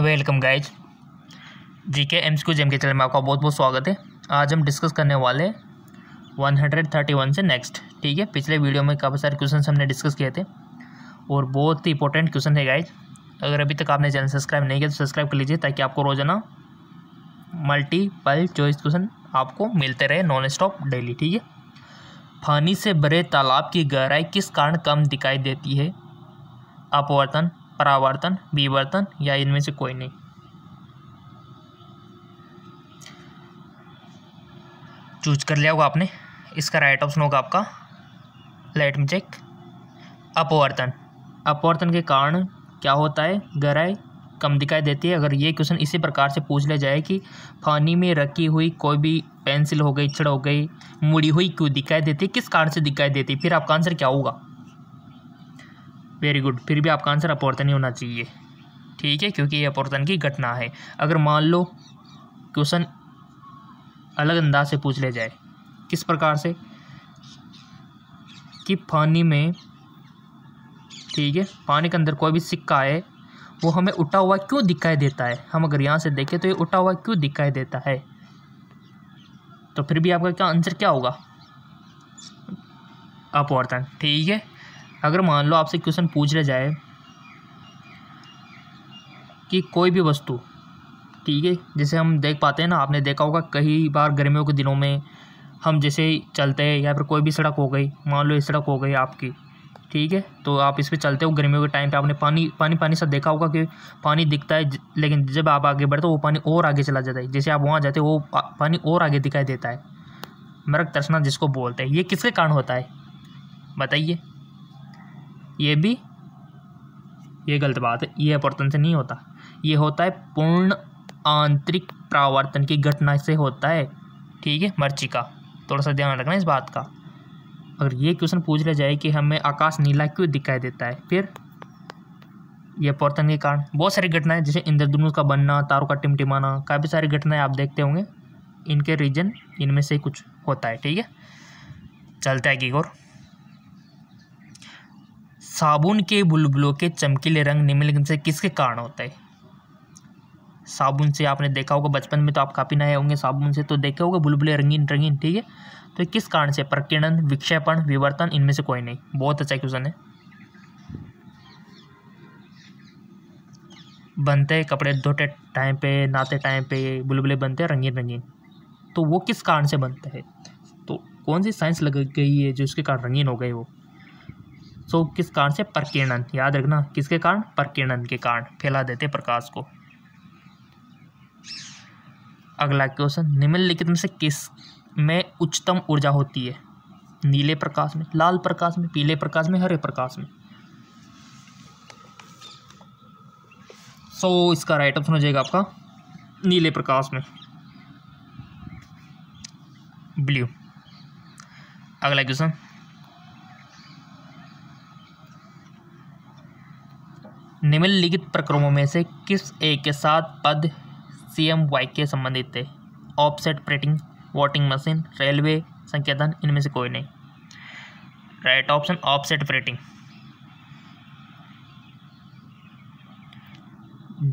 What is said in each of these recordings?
welcome guys G K M Q gem के चैनल में आपका बहुत बहुत स्वागत है आज हम डिस्कस करने वाले 131 से नेक्स्ट ठीक है पिछले वीडियो में काफ़ी सारे क्वेश्चन हमने डिस्कस किए थे और बहुत ही इंपॉर्टेंट क्वेश्चन है गाइज अगर अभी तक आपने चैनल सब्सक्राइब नहीं किया तो सब्सक्राइब कर लीजिए ताकि आपको रोजाना मल्टीपल चॉइस क्वेश्चन आपको मिलते रहे नॉन स्टॉप डेली ठीक है पानी से भरे तालाब की गहराई किस कारण कम दिखाई देती है अपवर्तन परावर्तन विवर्तन या इनमें से कोई नहीं चूज कर लिया होगा आपने इसका राइट ऑप्शन होगा आपका लेट में चेक अपवर्तन अपवर्तन के कारण क्या होता है गहराई कम दिखाई देती है अगर ये क्वेश्चन इसी प्रकार से पूछ लिया जाए कि पानी में रखी हुई कोई भी पेंसिल हो गई छड़ हो गई मुड़ी हुई क्यों दिखाई देती है किस कारण से दिखाई देती है फिर आपका आंसर क्या होगा वेरी गुड फिर भी आपका आंसर अपवर्तन ही होना चाहिए ठीक है क्योंकि ये अपवर्तन की घटना है अगर मान लो क्वेश्चन अलग अंदाज से पूछ ले जाए किस प्रकार से कि पानी में ठीक है पानी के अंदर कोई भी सिक्का है वो हमें उठा हुआ क्यों दिखाई देता है हम अगर यहाँ से देखें तो ये उठा हुआ क्यों दिखाई देता है तो फिर भी आपका क्या आंसर क्या होगा अपवर्तन ठीक है अगर मान लो आपसे क्वेश्चन पूछ लिया जाए कि कोई भी वस्तु ठीक है जैसे हम देख पाते हैं ना आपने देखा होगा कई बार गर्मियों के दिनों में हम जैसे चलते हैं या फिर कोई भी सड़क हो गई मान लो ये सड़क हो गई आपकी ठीक है तो आप इस पर चलते हो गर्मियों के टाइम पे आपने पानी पानी पानी सा देखा होगा कि पानी दिखता है लेकिन जब आप आगे बढ़ते हो वो पानी और आगे चला जाता है जैसे आप वहाँ जाते हो वो पानी और आगे दिखाई देता है मृग तरसना जिसको बोलते हैं ये किसके कारण होता है बताइए ये भी ये गलत बात है ये अपवर्तन से नहीं होता ये होता है पूर्ण आंतरिक प्रावर्तन की घटना से होता है ठीक है मर्ची का थोड़ा सा ध्यान रखना इस बात का अगर ये क्वेश्चन पूछ लिया जाए कि हमें आकाश नीला क्यों दिखाई देता है फिर यह अपवर्तन के कारण बहुत सारी घटनाएं जैसे इंद्रधनुष का बनना तारों का टिमटिमाना काफ़ी सारी घटनाएं आप देखते होंगे इनके रीजन इनमें से कुछ होता है ठीक है चलता है कि और साबुन के बुलबुलों के चमकीले रंग निम्नलिखित से किसके कारण होता है साबुन से आपने देखा होगा बचपन में तो आप काफ़ी नए होंगे साबुन से तो देखे होगा बुलबुले रंगीन रंगीन ठीक है तो किस कारण से प्रकीर्णन विक्षेपण विवर्तन इनमें से कोई नहीं बहुत अच्छा क्वेश्चन है बनते कपड़े धोते टाइम पे नहाते टाइम पे बुलबुले बनते हैं रंगीन रंगीन तो वो किस कारण से बनते हैं तो कौन सी साइंस लग गई है जो उसके कारण रंगीन हो गए वो सो किस कारण से प्रकीर्णन याद रखना किसके कारण प्रकीर्णन के कारण फैला देते प्रकाश को अगला क्वेश्चन निम्नलिखित में से किस में उच्चतम ऊर्जा होती है नीले प्रकाश में लाल प्रकाश में पीले प्रकाश में हरे प्रकाश में सो so, इसका राइट ऑप्शन हो जाएगा आपका नीले प्रकाश में ब्लू अगला क्वेश्चन निम्नलिखित प्रक्रमों में से किस ए के साथ पद सी एम वाई के संबंधित थे offset printing voting machine railway संकेतन इनमें से कोई नहीं राइट ऑप्शन ऑफसेट प्रिंटिंग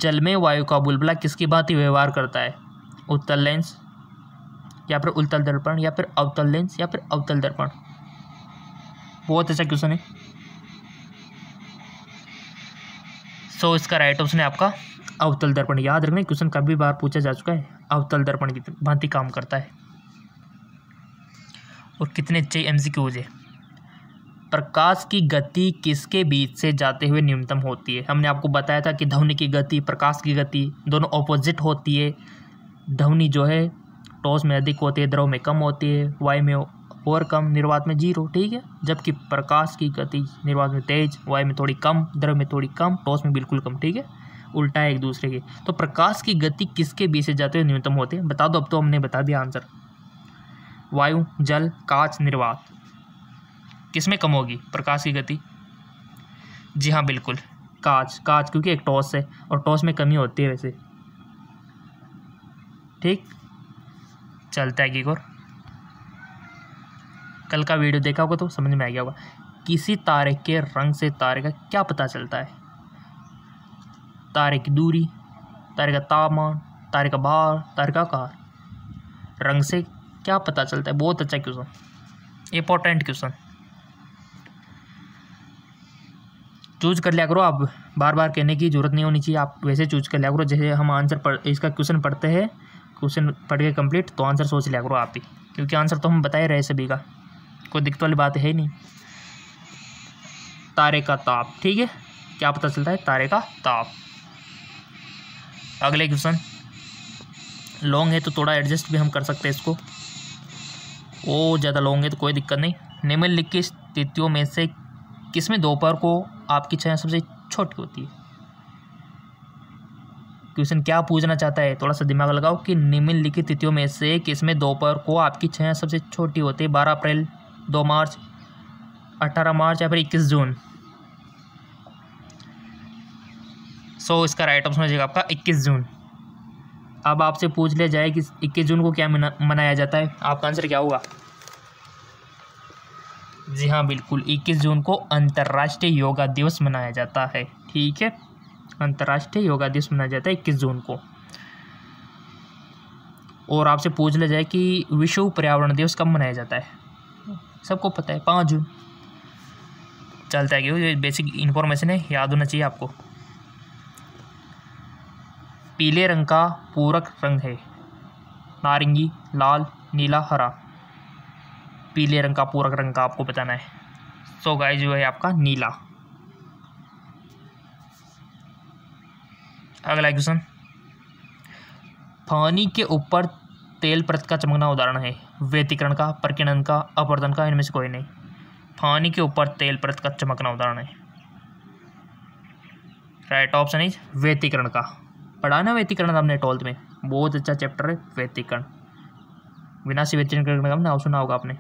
जल में वायु का बुलबुला किसकी भांति व्यवहार करता है उत्तल लेंस या फिर उत्तल दर्पण या फिर अवतल लेंस या फिर अवतल दर्पण बहुत अच्छा क्वेश्चन है सो इसका राइट ऑप्शन है आपका अवतल दर्पण याद रखना क्वेश्चन कभी बार पूछा जा चुका है अवतल दर्पण की भांति काम करता है और कितने अच्छे एम सी क्यूज है प्रकाश की गति किसके बीच से जाते हुए न्यूनतम होती है हमने आपको बताया था कि ध्वनि की गति प्रकाश की गति दोनों ऑपोजिट होती है ध्वनि जो है टॉस में अधिक होती है द्रव में कम होती है वायु में कम निर्वात में जीरो ठीक है जबकि प्रकाश की गति निर्वात में तेज वायु में थोड़ी कम द्रव में थोड़ी कम टॉस में बिल्कुल कम ठीक है उल्टा है एक दूसरे के तो प्रकाश की गति किसके बीच से जाते हुए न्यूनतम होते हैं बता दो अब तो हमने बता दिया आंसर वायु जल कांच निर्वात किस में कम होगी प्रकाश की गति जी हाँ बिल्कुल कांच कांच क्योंकि एक टॉस है और टॉस में कमी होती है वैसे ठीक चलता है कि और कल का वीडियो देखा होगा तो समझ में आ गया होगा किसी तारे के रंग से तारे का क्या पता चलता है तारे की दूरी तारे का तापमान तारे का भार तारे का कार रंग से क्या पता चलता है बहुत अच्छा क्वेश्चन इंपॉर्टेंट क्वेश्चन चूज कर लिया करो आप बार बार कहने की जरूरत नहीं होनी चाहिए आप वैसे चूज कर लिया करो जैसे हम आंसर पढ़ इसका क्वेश्चन पढ़ते हैं क्वेश्चन पढ़ के कंप्लीट तो आंसर सोच लिया करो आप ही क्योंकि आंसर तो हम बता ही रहे सभी का कोई दिक्कत वाली बात है ही नहीं तारे का ताप ठीक है क्या पता चलता है तारे का ताप अगले क्वेश्चन लॉन्ग है तो थोड़ा एडजस्ट भी हम कर सकते हैं इसको वो ज़्यादा लॉन्ग है तो कोई दिक्कत नहीं निम्नलिखित स्थितियों में से किसमें दोपहर को आपकी छाया सबसे छोटी होती है क्वेश्चन क्या पूछना चाहता है थोड़ा सा दिमाग लगाओ कि निम्नलिखित तिथियों में से किसमें दोपहर को आपकी छाया सबसे छोटी होती है बारह अप्रैल दो मार्च अट्ठारह मार्च या फिर इक्कीस जून सो so, इसका राइट ऑप्शन हो जाएगा आपका इक्कीस जून अब आपसे पूछ लिया जाए कि इक्कीस जून को क्या मनाया जाता है आपका आंसर क्या होगा जी हाँ बिल्कुल इक्कीस जून को अंतर्राष्ट्रीय योगा दिवस मनाया जाता है ठीक है अंतर्राष्ट्रीय योगा दिवस मनाया जाता है इक्कीस जून को और आपसे पूछ लिया जाए कि विश्व पर्यावरण दिवस कब मनाया जाता है सबको पता है पाँच जून चलता है क्यों बेसिक इन्फॉर्मेशन है याद होना चाहिए आपको पीले रंग का पूरक रंग है नारंगी लाल नीला हरा पीले रंग का पूरक रंग का आपको बताना है सो so गाय जो है आपका नीला अगला क्वेश्चन पानी के ऊपर तेल प्रत का चमकना उदाहरण है व्यतिकरण का प्रकीर्णन का अपवर्धन का इनमें से कोई नहीं पानी के ऊपर तेल प्रत का चमकना उदाहरण है राइट ऑप्शन इज व्यतिकरण का पढ़ा ना व्यतिकरण हमने ट्वेल्थ में बहुत अच्छा चैप्टर है व्यतिकरण बिना से व्यतिकरण का नाम सुना होगा आपने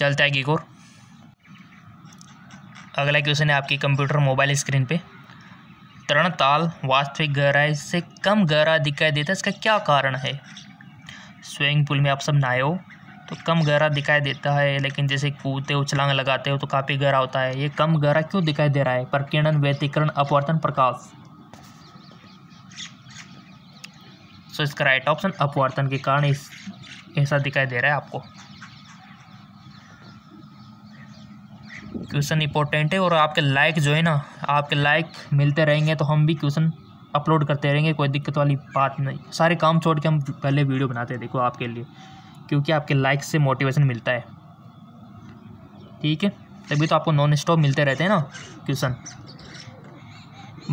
चलता है एक और अगला क्वेश्चन है आपकी कंप्यूटर मोबाइल स्क्रीन पर तरण ताल वास्तविक गहराई से कम गहरा दिखाई देता है इसका क्या कारण है स्विमिंग पूल में आप सब नहाए हो तो कम गहरा दिखाई देता है लेकिन जैसे कूदते हो छलांग लगाते हो तो काफ़ी गहरा होता है ये कम गहरा क्यों दिखाई दे रहा है प्रकीर्णन व्यतिकरण अपवर्तन प्रकाश सो इसका राइट ऑप्शन अपवर्तन के कारण इस ऐसा दिखाई दे रहा है आपको क्वेश्चन इंपॉर्टेंट है और आपके लाइक जो है ना आपके लाइक मिलते रहेंगे तो हम भी क्वेश्चन अपलोड करते रहेंगे कोई दिक्कत वाली बात नहीं सारे काम छोड़ के हम पहले वीडियो बनाते हैं देखो आपके लिए क्योंकि आपके लाइक से मोटिवेशन मिलता है ठीक है तभी तो आपको नॉन स्टॉप मिलते रहते हैं ना क्वेश्चन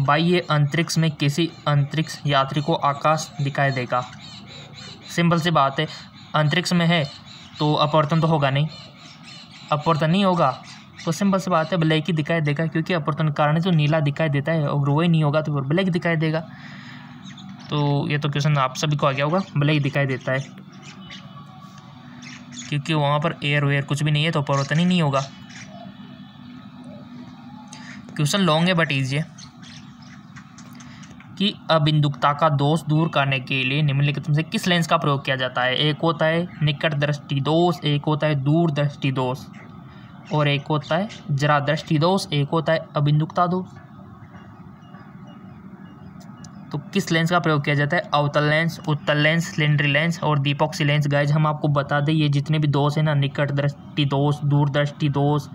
बाह्य अंतरिक्ष में किसी अंतरिक्ष यात्री को आकाश दिखाई देगा सिंपल सी बात है अंतरिक्ष में है तो अपवर्तन तो होगा नहीं अपवर्तन नहीं होगा तो सिंपल से बात है ब्लैक ही दिखाई देगा क्योंकि अपरतन कारण जो नीला दिखाई देता है अगर वही नहीं होगा तो फिर ब्लैक दिखाई देगा तो ये तो क्वेश्चन आप सभी को आ गया होगा ब्लैक दिखाई देता है क्योंकि वहाँ पर एयर वेयर कुछ भी नहीं है तो अपरतन ही नहीं होगा क्वेश्चन लॉन्ग है बट ईजी है कि अबिंदुकता का दोष दूर करने के लिए निम्नलिखित में से किस लेंस का प्रयोग किया जाता है एक होता है निकट दृष्टि दोष एक होता है दूर दृष्टि दोष और एक होता है जरा दृष्टि दोष एक होता है अबिंदुकता दोष तो किस लेंस का प्रयोग किया जाता है अवतल लेंस उत्तल लेंस सिलेंड्री लेंस और दीपोक्सी लेंस गाइज हम आपको बता दें ये जितने भी दोष हैं ना निकट दृष्टि दोष दूरदृष्टि दोष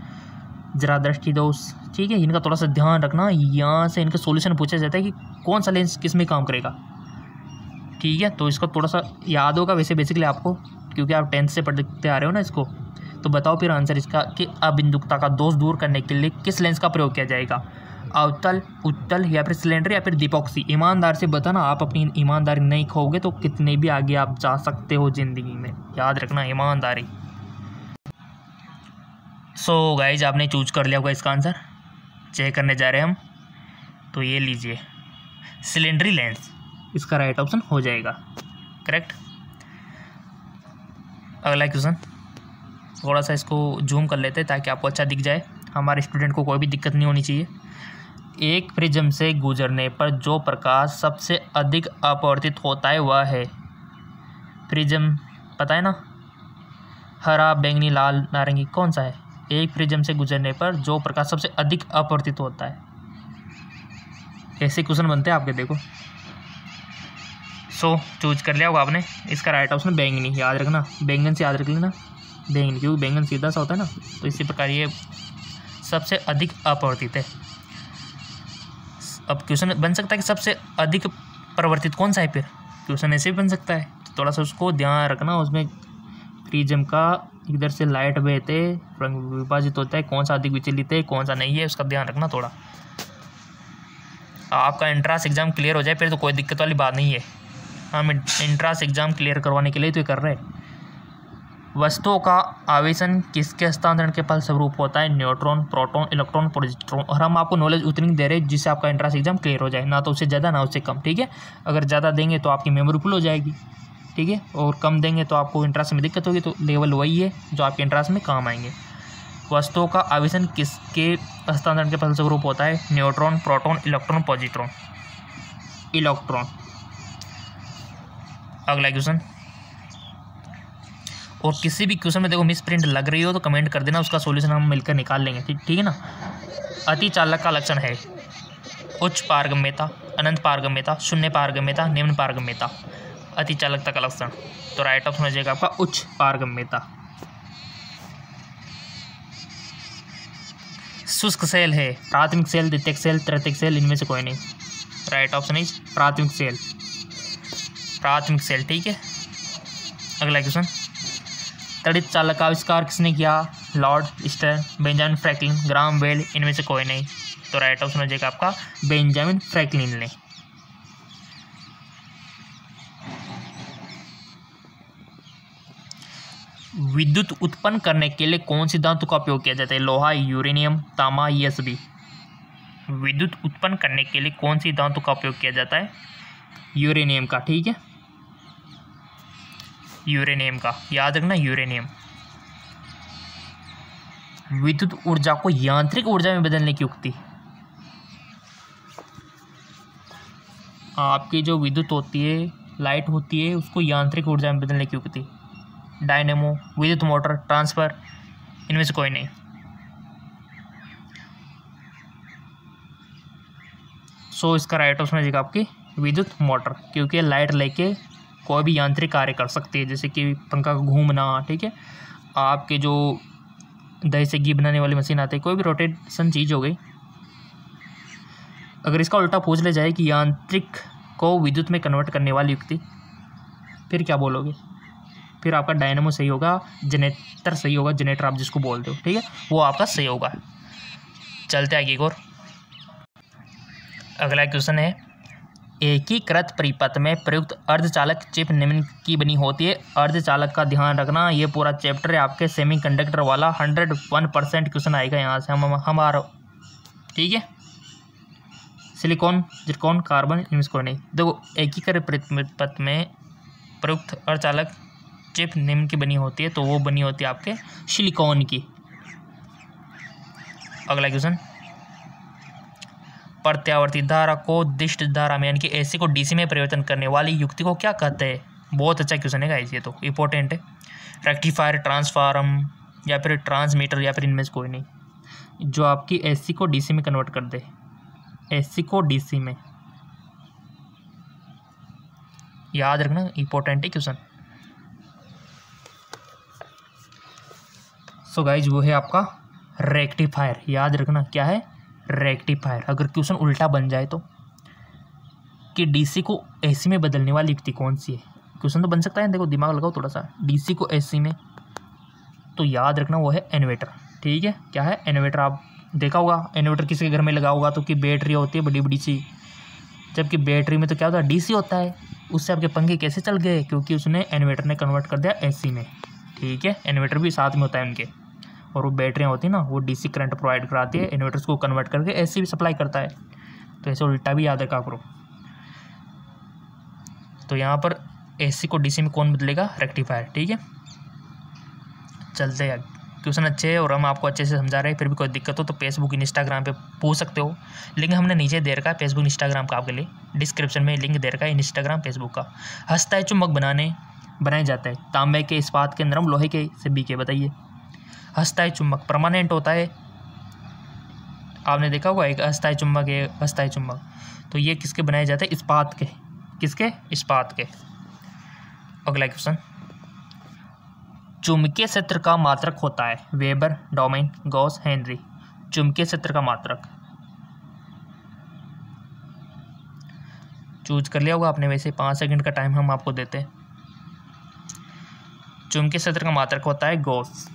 जरा दृष्टि दोष ठीक है इनका थोड़ा सा ध्यान रखना यहाँ से इनका सोल्यूशन पूछा जाता है कि कौन सा लेंस किस में काम करेगा ठीक है तो इसका थोड़ा सा याद होगा वैसे बेसिकली आपको क्योंकि आप टेंथ से पढ़ते आ रहे हो ना इसको तो बताओ फिर आंसर इसका कि अबिंदुकता का दोष दूर करने के लिए किस लेंस का प्रयोग किया जाएगा अवतल उत्तल या फिर सिलेंडर या फिर दीपोक्सी ईमानदार से बताना आप अपनी ईमानदारी नहीं खोगे तो कितने भी आगे आप जा सकते हो ज़िंदगी में याद रखना ईमानदारी सो so, गाइज आपने चूज कर लिया होगा इसका आंसर चेक करने जा रहे हैं हम तो ये लीजिए सिलेंडरी लेंस इसका राइट ऑप्शन हो जाएगा करेक्ट अगला क्वेश्चन थोड़ा सा इसको जूम कर लेते हैं ताकि आपको अच्छा दिख जाए हमारे स्टूडेंट को कोई भी दिक्कत नहीं होनी चाहिए एक प्रिज्म से गुजरने पर जो प्रकाश सबसे अधिक अपवर्तित होता है वह है प्रिज्म पता है ना हरा बैंगनी लाल नारंगी कौन सा है एक प्रिज्म से गुजरने पर जो प्रकाश सबसे अधिक अपवर्तित होता है ऐसे क्वेश्चन बनते हैं आपके देखो सो चूज कर लिया होगा आपने इसका राइट ऑप्शन बैंगनी याद रखना बैंगन से याद रख लेना बैंगन क्योंकि बैंगन सीधा सा होता है ना तो इसी प्रकार ये सबसे अधिक अपवर्तित है अब क्वेश्चन बन सकता है कि सबसे अधिक परिवर्तित कौन सा है फिर क्वेश्चन ऐसे भी बन सकता है तो थोड़ा सा उसको ध्यान रखना उसमें प्रिज्म का इधर से लाइट बहते रंग विभाजित होता है कौन सा अधिक विचलित है कौन सा नहीं है उसका ध्यान रखना थोड़ा आपका एंट्रांस एग्ज़ाम क्लियर हो जाए फिर तो कोई दिक्कत वाली बात नहीं है हम एंट्रांस एग्ज़ाम क्लियर करवाने के लिए तो ये कर रहे हैं वस्तुओं का आवेशन किसके हस्तांतरण के फलस्वरूप होता है न्यूट्रॉन प्रोटॉन इलेक्ट्रॉन प्रोजेक्ट्रॉन और हम आपको नॉलेज उतनी दे रहे हैं जिससे आपका एंट्रेंस एग्जाम क्लियर हो जाए ना तो उससे ज़्यादा ना उससे कम ठीक है अगर ज़्यादा देंगे तो आपकी मेमोरी फुल हो जाएगी ठीक है और कम देंगे तो आपको इंट्रांस में दिक्कत होगी तो लेवल वही है जो आपके इंट्रांस में काम आएंगे वस्तुओं का आवेशन किसके हस्तांतरण के फलस्वरूप होता है neutron proton electron positron electron अगला क्वेश्चन और किसी भी क्वेश्चन में देखो मिस प्रिंट लग रही हो तो कमेंट कर देना उसका सोल्यूशन हम मिलकर निकाल लेंगे ठीक है ना अति चालक का लक्षण है उच्च पारगम्यता अनंत पारगम्यता शून्य पारगम्यता निम्न पारगम्यता अति चालकता का लक्षण तो राइट ऑप्शन हो जाएगा आपका उच्च पारगम्यता शुष्क सेल है प्राथमिक सेल द्वितीय सेल तृतीय सेल इनमें से कोई नहीं राइट ऑप्शन इज प्राथमिक सेल प्राथमिक सेल ठीक है अगला क्वेश्चन तड़ित चालक का आविष्कार किसने किया Lord Stern Benjamin Franklin Graham Bell इनमें से कोई नहीं तो राइट ऑप्शन हो जाएगा आपका बेंजामिन फ्रैंकलिन ने विद्युत उत्पन्न करने के लिए कौन से धातु का उपयोग किया जाता है लोहा यूरेनियम तामा ये सभी विद्युत उत्पन्न करने के लिए कौन सी धातु का उपयोग किया जाता है यूरेनियम का ठीक है यूरेनियम का याद रखना यूरेनियम विद्युत ऊर्जा को यांत्रिक ऊर्जा में बदलने की उक्ति आपकी जो विद्युत होती है लाइट होती है उसको यांत्रिक ऊर्जा में बदलने की उक्ति डायनेमो विद्युत मोटर ट्रांसफर इनमें से कोई नहीं सो इसका राइट ऑप्शन जाएगा आपकी विद्युत मोटर क्योंकि लाइट लेके कोई भी यांत्रिक कार्य कर सकते हैं जैसे कि पंखा का घूमना ठीक है आपके जो दही से घी बनाने वाली मशीन आती है कोई भी रोटेशन चीज़ हो गई अगर इसका उल्टा पूछ ले जाए कि यांत्रिक को विद्युत में कन्वर्ट करने वाली युक्ति फिर क्या बोलोगे फिर आपका डायनमो सही होगा जनेटर सही होगा जनेटर आप जिसको बोलते हो ठीक है वो आपका सही होगा चलते आगे एक और अगला क्वेश्चन है एकीकृत परिपथ में प्रयुक्त अर्धचालक चिप निम्न की बनी होती है अर्धचालक का ध्यान रखना ये पूरा चैप्टर है आपके सेमीकंडक्टर वाला हंड्रेड वन परसेंट क्वेश्चन आएगा यहाँ से हम हमारा ठीक है सिलिकॉन जिरकॉन कार्बन इनमें नहीं देखो एकीकृत परिपथ में प्रयुक्त अर्धचालक चिप निम्न की बनी होती है तो वो बनी होती है आपके सिलिकॉन की अगला क्वेश्चन प्रत्यावर्ती धारा को दिष्ट धारा में यानी कि ए को डी में परिवर्तन करने वाली युक्ति को क्या कहते हैं बहुत अच्छा क्वेश्चन है गाइस ये तो इंपॉर्टेंट है रेक्टिफायर ट्रांसफार्म या फिर ट्रांसमीटर या फिर इनमें से कोई नहीं जो आपकी एस को डी में कन्वर्ट कर दे एस को डी में याद रखना इंपॉर्टेंट है क्वेश्चन सो गाइज वो है आपका रेक्टिफायर याद रखना क्या है रेक्टिफायर अगर क्वेश्चन उल्टा बन जाए तो कि डीसी को एसी में बदलने वाली युक्ति कौन सी है क्वेश्चन तो बन सकता है देखो दिमाग लगाओ थोड़ा सा डीसी को एसी में तो याद रखना वो है इन्वेटर ठीक है क्या है इन्वेटर आप देखा होगा इन्वेटर किसी के घर में लगा होगा तो कि बैटरी होती है बड़ी बड़ी सी जबकि बैटरी में तो क्या होता है डीसी होता है उससे आपके पंखे कैसे चल गए क्योंकि उसने इन्वेटर ने कन्वर्ट कर दिया एसी में ठीक है इन्वेटर भी साथ में होता है उनके और वो बैटरियाँ होती हैं ना वो डीसी करंट प्रोवाइड कराती है इन्वर्टर्स को कन्वर्ट करके ऐसे भी सप्लाई करता है तो ऐसे उल्टा भी याद है काकरो तो यहाँ पर एसी को डीसी में कौन बदलेगा रेक्टिफायर ठीक है चलते हैं क्वेश्चन अच्छे है और हम आपको अच्छे से समझा रहे हैं फिर भी कोई दिक्कत हो तो फेसबुक इंस्टाग्राम पे पूछ सकते हो लिंक हमने नीचे दे रखा है फेसबुक इंस्टाग्राम का आपके लिए डिस्क्रिप्शन में लिंक दे रखा है इंस्टाग्राम फेसबुक का हंसता है चुम्बक बनाने बनाए जाते हैं तांबे के इस्पात के नरम लोहे के से बीके बताइए अस्थायी चुंबक परमानेंट होता है आपने देखा होगा एक अस्थायी चुंबक एक अस्थायी चुंबक तो ये किसके बनाए जाते हैं इस्पात के किसके इस्पात के अगला क्वेश्चन चुंबकीय क्षेत्र का मात्रक होता है वेबर डोमेन गॉस हेनरी चुंबकीय क्षेत्र का मात्रक चूज कर लिया होगा आपने वैसे पाँच सेकंड का टाइम हम आपको देते हैं चुंबकीय क्षेत्र का मात्रक होता है गॉस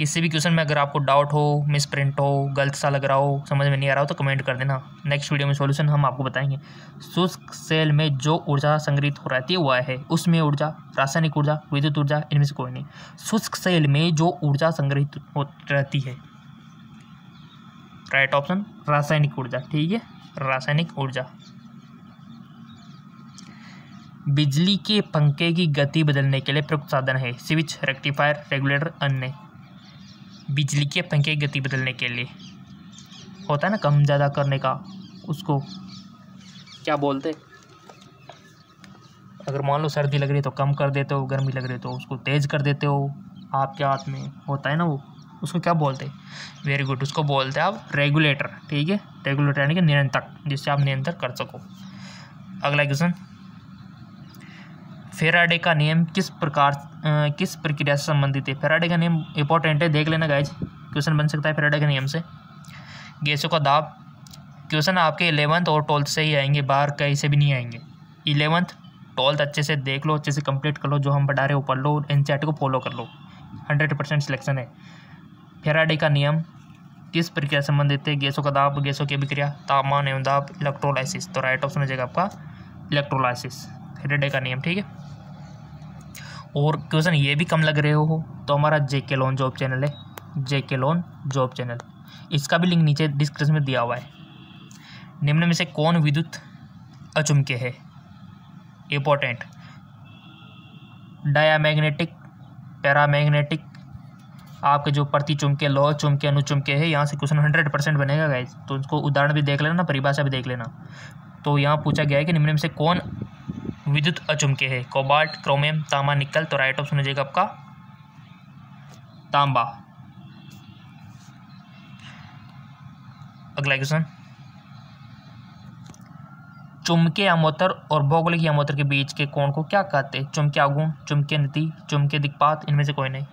किसी भी क्वेश्चन में अगर आपको डाउट हो मिस प्रिंट हो गलत सा लग रहा हो समझ में नहीं आ रहा हो तो कमेंट कर देना नेक्स्ट वीडियो में सॉल्यूशन हम आपको बताएंगे शुष्क सेल में जो ऊर्जा संग्रहित हो रहती है वह है उसमें ऊर्जा रासायनिक ऊर्जा विद्युत ऊर्जा इनमें से कोई नहीं शुष्क सेल में जो ऊर्जा संग्रहित हो रहती है राइट ऑप्शन रासायनिक ऊर्जा ठीक है रासायनिक ऊर्जा बिजली के पंखे की गति बदलने के लिए प्रयुक्त साधन है स्विच रेक्टिफायर रेगुलेटर अन्य बिजली के पंखे की गति बदलने के लिए होता है ना कम ज़्यादा करने का उसको क्या बोलते अगर मान लो सर्दी लग रही है तो कम कर देते हो गर्मी लग रही है तो उसको तेज़ कर देते हो आपके हाथ में होता है ना वो उसको क्या बोलते हैं वेरी गुड उसको बोलते हैं आप रेगुलेटर ठीक है रेगुलेटर यानी कि नियंत्रक जिससे आप नियंत्रण कर सको अगला क्वेश्चन फेराडे का नियम किस प्रकार किस प्रक्रिया से संबंधित है फेराडे का नियम इंपॉर्टेंट है देख लेना गाइज क्वेश्चन बन सकता है फेराडे के नियम से गैसों का दाब क्वेश्चन आपके इलेवंथ और ट्वेल्थ से ही आएंगे बाहर कहीं से भी नहीं आएंगे इलेवंथ ट्वेल्थ अच्छे से देख लो अच्छे से कंप्लीट कर लो जो हम बढ़ा रहे हो पढ़ लो एन को फॉलो कर लो हंड्रेड परसेंट सिलेक्शन है फेराडे का नियम किस प्रक्रिया संबंधित है गैसों का दाब गैसों की अभिक्रिया तापमान एवं दाब इलेक्ट्रोलाइसिस तो राइट ऑप्शन हो जाएगा आपका इलेक्ट्रोलाइसिस फेराडे का नियम ठीक है और क्वेश्चन ये भी कम लग रहे हो तो हमारा जे के लोन जॉब चैनल है जे के लोन जॉब चैनल इसका भी लिंक नीचे डिस्क्रिप्शन में दिया हुआ है निम्न में से कौन विद्युत अचुमके है इम्पोर्टेंट डायामैग्नेटिक पैरामैग्नेटिक आपके जो प्रति चुमके लो चुमके अनुचुमके है यहाँ से क्वेश्चन हंड्रेड परसेंट बनेगा गाइज तो उसको उदाहरण भी देख लेना परिभाषा भी देख लेना तो यहाँ पूछा गया है कि निम्न में से कौन विद्युत अचुमके है कोबाल्ट क्रोमियम तांबा निकल तो राइट ऑप्शन हो जाएगा आपका तांबा अगला क्वेश्चन चुमके अमोतर और भौगोलिक अमोतर के बीच के कोण को क्या कहते हैं चुमके आगुण चुमके नीति चुमके दिक्पात इनमें से कोई नहीं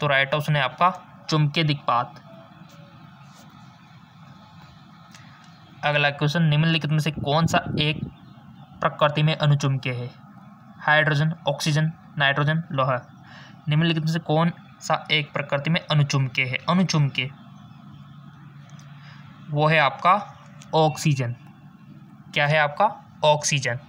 तो राइट ऑप्शन है आपका चुमके दिक्पात अगला क्वेश्चन निम्नलिखित में से कौन सा एक प्रकृति में अनुचुमके है हाइड्रोजन ऑक्सीजन नाइट्रोजन लोहा निम्नलिखित में से कौन सा एक प्रकृति में अनुचुमके है अनुचुमके वो है आपका ऑक्सीजन क्या है आपका ऑक्सीजन